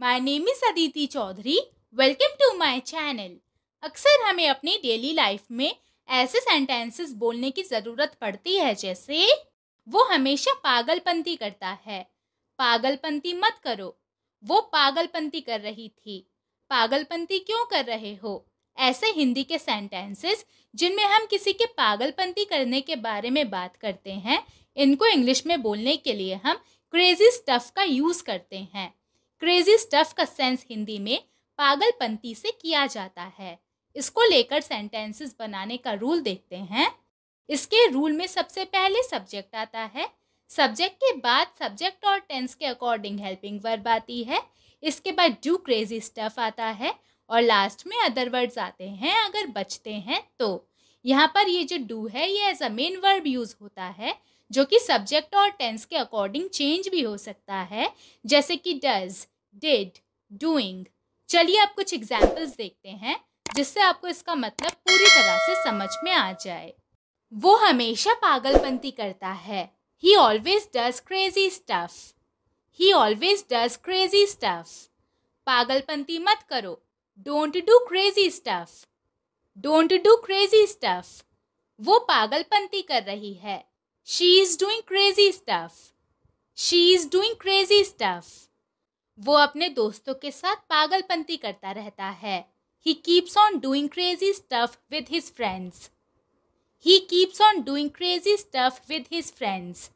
my name is Aditi Chaudhary welcome to my channel अक्सर हमें अपनी डेली लाइफ में ऐसे सेंटेंसेस बोलने की ज़रूरत पड़ती है जैसे वो हमेशा पागलपंती करता है पागलपंती मत करो वो पागलपंती कर रही थी पागलपंती क्यों कर रहे हो ऐसे हिंदी के सेंटेंसेस जिनमें हम किसी के पागलपंती करने के बारे में बात करते हैं इनको इंग्लिश में बोलने के लिए हम क्रेजी स्टफ़ का यूज़ करते हैं क्रेजी स्टफ का सेंस हिंदी में पागलपंती से किया जाता है इसको लेकर सेंटेंसेस बनाने का रूल देखते हैं इसके रूल में सबसे पहले सब्जेक्ट आता है सब्जेक्ट के बाद सब्जेक्ट और टेंस के अकॉर्डिंग हेल्पिंग वर्ब आती है इसके बाद डू क्रेजी स्टफ आता है और लास्ट में अदर वर्ड्स आते हैं अगर बचते हैं तो यहाँ पर ये जो डू है ये as a main verb use होता है जो कि सब्जेक्ट और टेंस के अकॉर्डिंग चेंज भी हो सकता है जैसे कि डज डिड डूइंग चलिए आप कुछ एग्जाम्पल्स देखते हैं जिससे आपको इसका मतलब पूरी तरह से समझ में आ जाए वो हमेशा पागलपंती करता है he always does crazy stuff he always does crazy stuff पागलपंती मत करो don't do crazy stuff don't do crazy stuff वो पागलपंती कर रही है she is doing crazy stuff she is doing crazy stuff वो अपने दोस्तों के साथ पागलपंती करता रहता है he keeps on doing crazy stuff with his friends he keeps on doing crazy stuff with his friends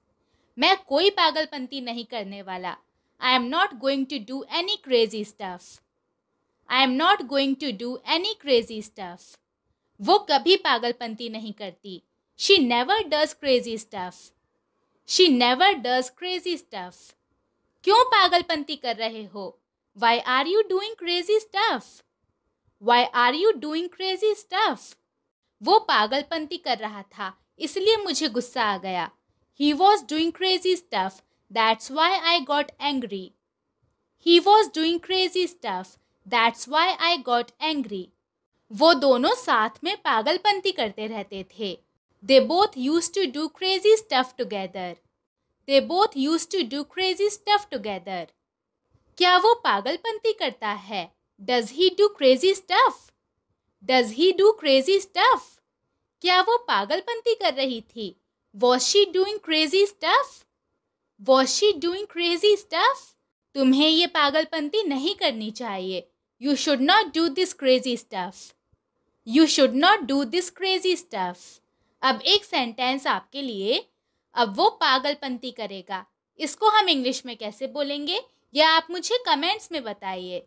मैं कोई पागलपंती नहीं करने वाला I am not going to do any crazy stuff I am not going to do any crazy stuff वो कभी पागलपंती नहीं करती she never does crazy stuff she never does crazy stuff क्यों पागलपंती कर रहे हो why are you doing crazy stuff why are you doing crazy stuff वो पागलपंती कर रहा था इसलिए मुझे गुस्सा आ गया he was doing crazy stuff that's why I got angry he was doing crazy stuff that's why I got angry वो दोनों साथ में पागलपंती करते रहते थे they both use to do crazy stuff together they both use to do crazy stuff together क्या वो पागलपंती करता है does he do crazy stuff does he do crazy stuff क्या वो पागलपंती कर रही थी was she doing crazy stuff was she doing crazy stuff तुम्हें ये पागलपंती नहीं करनी चाहिए you should not do this crazy stuff you should not do this crazy stuff अब एक सेंटेंस आपके लिए अब वो पागलपंती करेगा इसको हम इंग्लिश में कैसे बोलेंगे यह आप मुझे कमेंट्स में बताइए